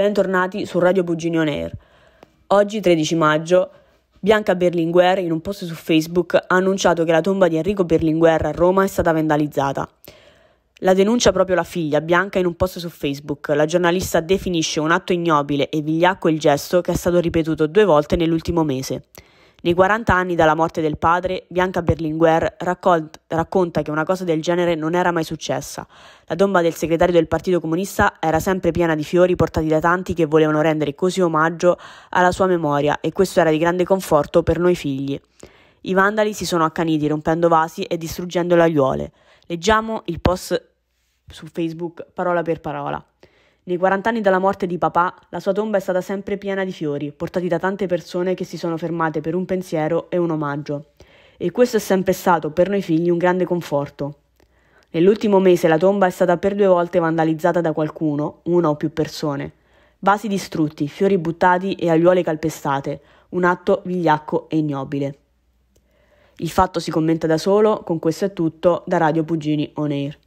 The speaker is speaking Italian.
bentornati su Radio Bugini On Air. Oggi, 13 maggio, Bianca Berlinguer, in un post su Facebook, ha annunciato che la tomba di Enrico Berlinguer a Roma è stata vandalizzata. La denuncia proprio la figlia, Bianca, in un post su Facebook. La giornalista definisce un atto ignobile e vigliacco il gesto che è stato ripetuto due volte nell'ultimo mese. Nei 40 anni dalla morte del padre, Bianca Berlinguer raccont- racconta che una cosa del genere non era mai successa. La tomba del segretario del Partito Comunista era sempre piena di fiori portati da tanti che volevano rendere così omaggio alla sua memoria e questo era di grande conforto per noi figli. I vandali si sono accaniti rompendo vasi e distruggendo l'aiuole. Leggiamo il post su Facebook parola per parola. Nei 40 anni dalla morte di papà, la sua tomba è stata sempre piena di fiori, portati da tante persone che si sono fermate per un pensiero e un omaggio. E questo è sempre stato per noi figli un grande conforto. Nell'ultimo mese la tomba è stata per due volte vandalizzata da qualcuno, una o più persone. Vasi distrutti, fiori buttati e aiuole calpestate, un atto vigliacco e ignobile. Il fatto si commenta da solo, con questo è tutto, da Radio Pugini On Air.